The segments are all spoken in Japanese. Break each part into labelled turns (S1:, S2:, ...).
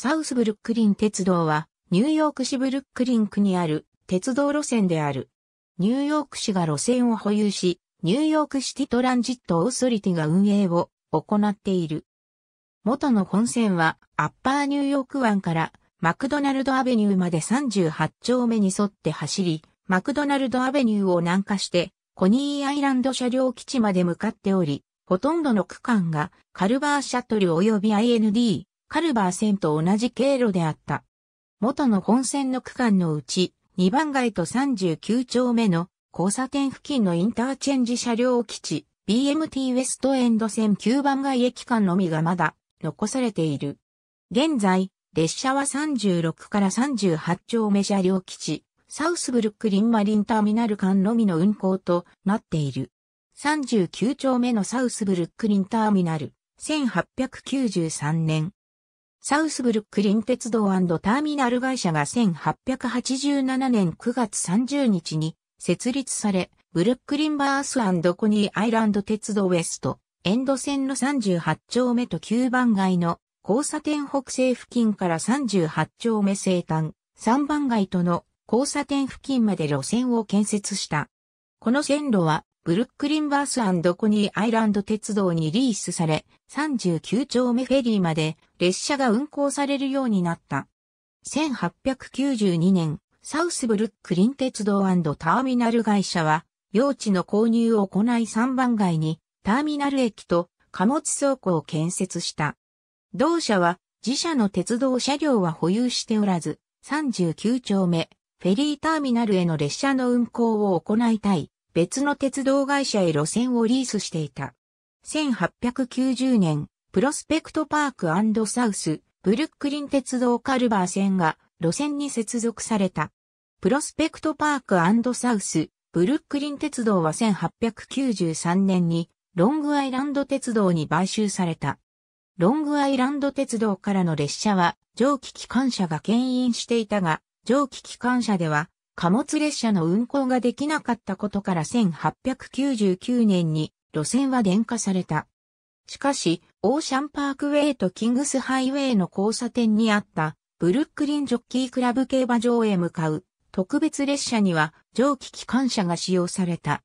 S1: サウスブルックリン鉄道は、ニューヨーク市ブルックリン区にある鉄道路線である。ニューヨーク市が路線を保有し、ニューヨークシティトランジットオーソリティが運営を行っている。元の本線は、アッパーニューヨーク湾からマクドナルドアベニューまで38丁目に沿って走り、マクドナルドアベニューを南下して、コニーアイランド車両基地まで向かっており、ほとんどの区間がカルバーシャトル及び IND カルバー線と同じ経路であった。元の本線の区間のうち、2番街と39丁目の交差点付近のインターチェンジ車両基地、BMT ウエストエンド線9番街駅間のみがまだ残されている。現在、列車は36から38丁目車両基地、サウスブルックリンマリンターミナル間のみの運行となっている。39丁目のサウスブルックリンターミナル、1893年サウスブルックリン鉄道ターミナル会社が1887年9月30日に設立され、ブルックリンバースコニーアイランド鉄道ウェスト、エンド線の38丁目と9番街の交差点北西付近から38丁目西端、3番街との交差点付近まで路線を建設した。この線路はブルックリンバースコニーアイランド鉄道にリースされ、39丁目フェリーまで列車が運行されるようになった。1892年、サウスブルックリン鉄道ターミナル会社は、用地の購入を行い3番街に、ターミナル駅と貨物倉庫を建設した。同社は、自社の鉄道車両は保有しておらず、39丁目、フェリーターミナルへの列車の運行を行いたい別の鉄道会社へ路線をリースしていた。1890年、プロスペクトパークサウス、ブルックリン鉄道カルバー線が路線に接続された。プロスペクトパークサウス、ブルックリン鉄道は1893年にロングアイランド鉄道に買収された。ロングアイランド鉄道からの列車は蒸気機関車が牽引していたが、蒸気機関車では貨物列車の運行ができなかったことから1899年に路線は電化された。しかし、オーシャンパークウェイとキングスハイウェイの交差点にあったブルックリンジョッキークラブ競馬場へ向かう特別列車には蒸気機関車が使用された。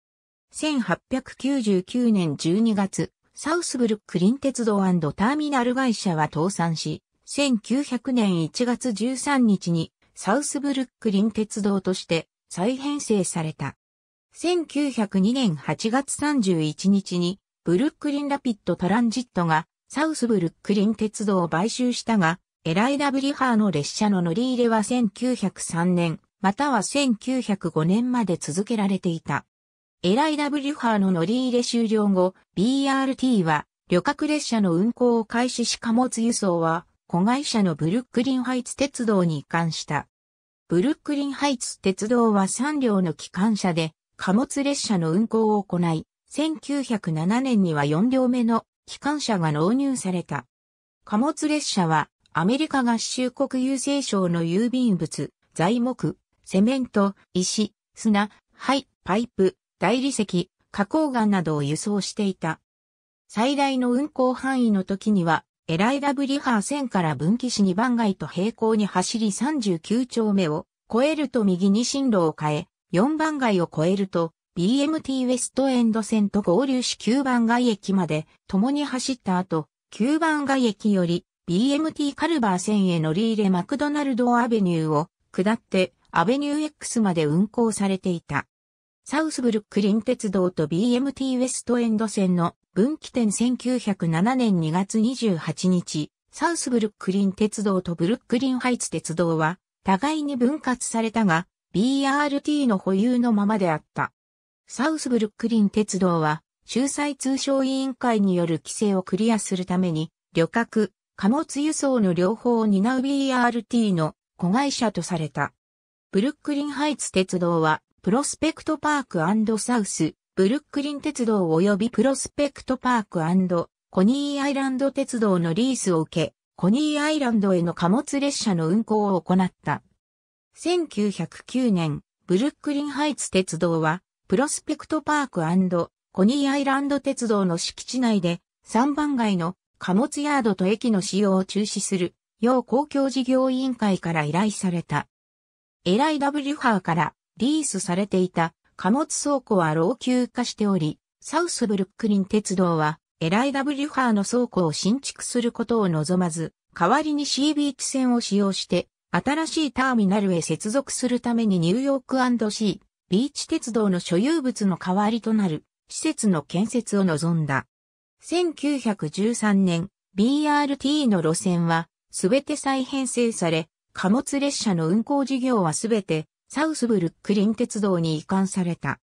S1: 1899年12月、サウスブルックリン鉄道ターミナル会社は倒産し、1900年1月13日にサウスブルックリン鉄道として再編成された。1902年8月31日にブルックリンラピッドトランジットがサウスブルックリン鉄道を買収したが、エライダ・ブリハーの列車の乗り入れは1903年、または1905年まで続けられていた。エライダ・ブリハーの乗り入れ終了後、BRT は旅客列車の運行を開始し貨物輸送は子会社のブルックリンハイツ鉄道に移管した。ブルックリンハイツ鉄道は3両の機関車で貨物列車の運行を行い、1907年には4両目の機関車が納入された。貨物列車はアメリカ合衆国郵政省の郵便物、材木、セメント、石、砂、灰、パイプ、大理石、花崗岩などを輸送していた。最大の運行範囲の時にはエライラブリハー線から分岐し2番街と平行に走り39丁目を越えると右に進路を変え、4番街を越えると BMT ウェストエンド線と合流し9番街駅まで共に走った後、9番街駅より BMT カルバー線へ乗り入れマクドナルドアベニューを下ってアベニュー X まで運行されていた。サウスブルックリン鉄道と BMT ウェストエンド線の分岐点1907年2月28日、サウスブルックリン鉄道とブルックリンハイツ鉄道は、互いに分割されたが、BRT の保有のままであった。サウスブルックリン鉄道は、仲裁通商委員会による規制をクリアするために、旅客、貨物輸送の両方を担う BRT の子会社とされた。ブルックリンハイツ鉄道は、プロスペクトパークサウス、ブルックリン鉄道及びプロスペクトパークコニーアイランド鉄道のリースを受け、コニーアイランドへの貨物列車の運行を行った。1909年、ブルックリンハイツ鉄道は、プロスペクトパークコニーアイランド鉄道の敷地内で、3番街の貨物ヤードと駅の使用を中止する、要公共事業委員会から依頼された。エライ・ダブハーからリースされていた貨物倉庫は老朽化しており、サウスブルックリン鉄道は、エライダ・ブリュァーの倉庫を新築することを望まず、代わりにシービーチ線を使用して、新しいターミナルへ接続するためにニューヨーク &C、ビーチ鉄道の所有物の代わりとなる施設の建設を望んだ。1913年、BRT の路線はすべて再編成され、貨物列車の運行事業はすべてサウスブルックリン鉄道に移管された。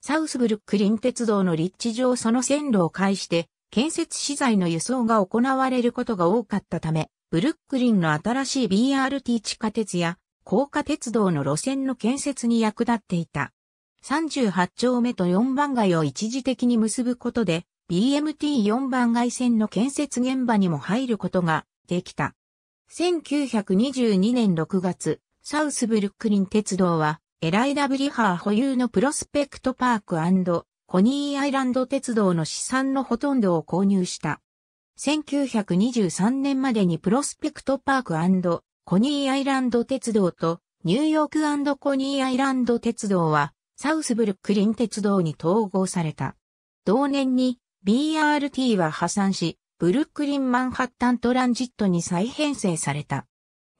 S1: サウスブルックリン鉄道の立地上その線路を介して建設資材の輸送が行われることが多かったため、ブルックリンの新しい BRT 地下鉄や高架鉄道の路線の建設に役立っていた。38丁目と4番街を一時的に結ぶことで、BMT4 番街線の建設現場にも入ることができた。1922年6月、サウスブルックリン鉄道は、エライダ・ブリハー保有のプロスペクトパークコニーアイランド鉄道の資産のほとんどを購入した。1923年までにプロスペクトパークコニーアイランド鉄道とニューヨークコニーアイランド鉄道はサウスブルックリン鉄道に統合された。同年に BRT は破産し、ブルックリンマンハッタントランジットに再編成された。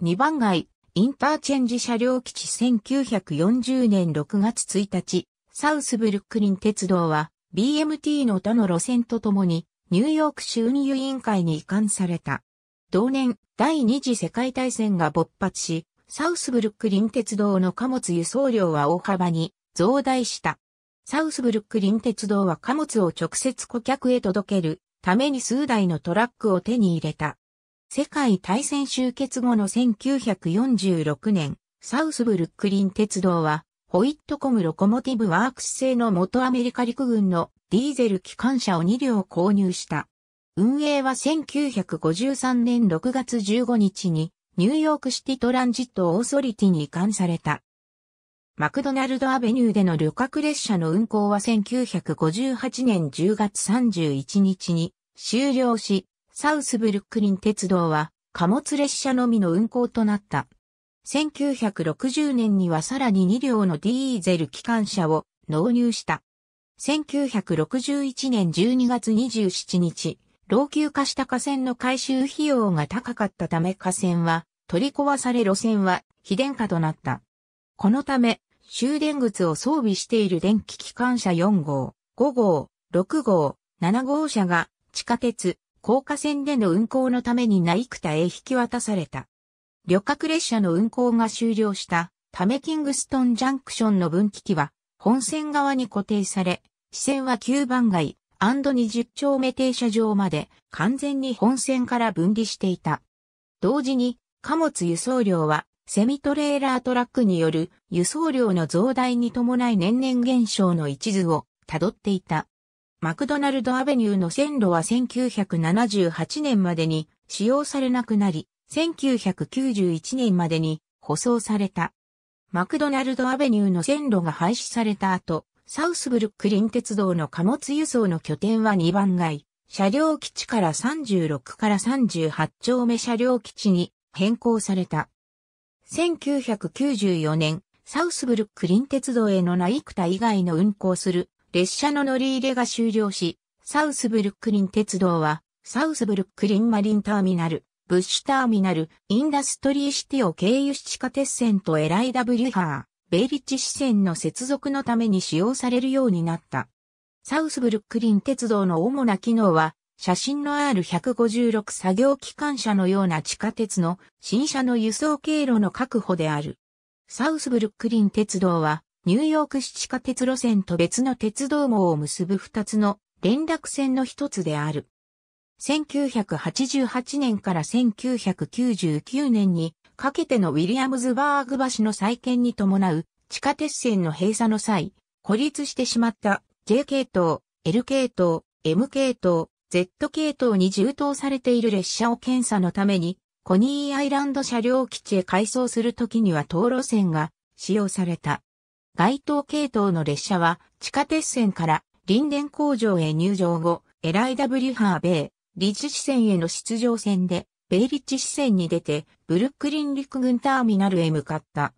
S1: 2番街、インターチェンジ車両基地1940年6月1日、サウスブルックリン鉄道は BMT の他の路線とともにニューヨーク州運輸委員会に移管された。同年、第二次世界大戦が勃発し、サウスブルックリン鉄道の貨物輸送量は大幅に増大した。サウスブルックリン鉄道は貨物を直接顧客へ届けるために数台のトラックを手に入れた。世界大戦終結後の1946年、サウスブルックリン鉄道は、ホイットコムロコモティブワークス製の元アメリカ陸軍のディーゼル機関車を2両購入した。運営は1953年6月15日にニューヨークシティトランジットオーソリティに移管された。マクドナルドアベニューでの旅客列車の運行は1958年10月31日に終了し、サウスブルックリン鉄道は貨物列車のみの運行となった。1960年にはさらに2両のディーゼル機関車を納入した。1961年12月27日、老朽化した河川の改修費用が高かったため河川は取り壊され路線は非電化となった。このため終電靴を装備している電気機関車4号、5号、6号、7号車が地下鉄、高架線での運行のために内久田へ引き渡された。旅客列車の運行が終了したためキングストンジャンクションの分岐器は本線側に固定され、支線は9番街 &20 丁目停車場まで完全に本線から分離していた。同時に貨物輸送量はセミトレーラートラックによる輸送量の増大に伴い年々減少の一途をたどっていた。マクドナルドアベニューの線路は1978年までに使用されなくなり、1991年までに舗装された。マクドナルドアベニューの線路が廃止された後、サウスブルックリン鉄道の貨物輸送の拠点は2番街、車両基地から36から38丁目車両基地に変更された。1994年、サウスブルックリン鉄道へのナイク以外の運行する列車の乗り入れが終了し、サウスブルックリン鉄道は、サウスブルックリンマリンターミナル、ブッシュターミナル、インダストリーシティを経由し地下鉄線とエライダブリハー、ベイリッチ支線の接続のために使用されるようになった。サウスブルックリン鉄道の主な機能は、写真の R156 作業機関車のような地下鉄の新車の輸送経路の確保である。サウスブルックリン鉄道はニューヨーク市地下鉄路線と別の鉄道網を結ぶ2つの連絡線の一つである。1988年から1999年にかけてのウィリアムズバーグ橋の再建に伴う地下鉄線の閉鎖の際、孤立してしまった J 系統、L 系統、M 系統、Z 系統に充当されている列車を検査のために、コニーアイランド車両基地へ改装するときには道路線が使用された。該当系統の列車は地下鉄線から林電工場へ入場後、エライダ・ブリュハーベイ、リッジ支線への出場線で、ベイリッジ支線に出て、ブルックリン陸軍ターミナルへ向かった。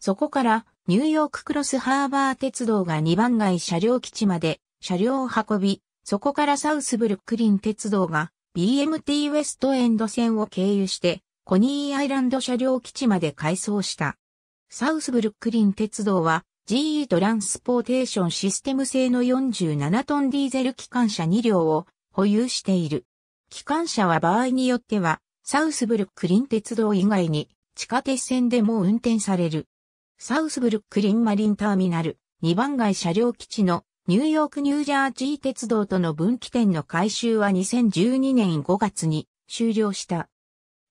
S1: そこから、ニューヨーククロスハーバー鉄道が2番街車両基地まで車両を運び、そこからサウスブルックリン鉄道が BMT ウェストエンド線を経由して、コニーアイランド車両基地まで改装した。サウスブルックリン鉄道は GE トランスポーテーションシステム製の47トンディーゼル機関車2両を保有している。機関車は場合によっては、サウスブルックリン鉄道以外に地下鉄線でも運転される。サウスブルックリンマリンターミナル2番街車両基地のニューヨークニュージャージー鉄道との分岐点の改修は2012年5月に終了した。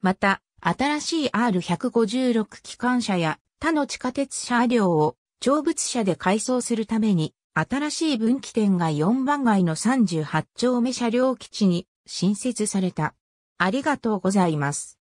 S1: また、新しい R156 機関車や他の地下鉄車両を長物車で改装するために、新しい分岐点が4番街の38丁目車両基地に新設された。ありがとうございます。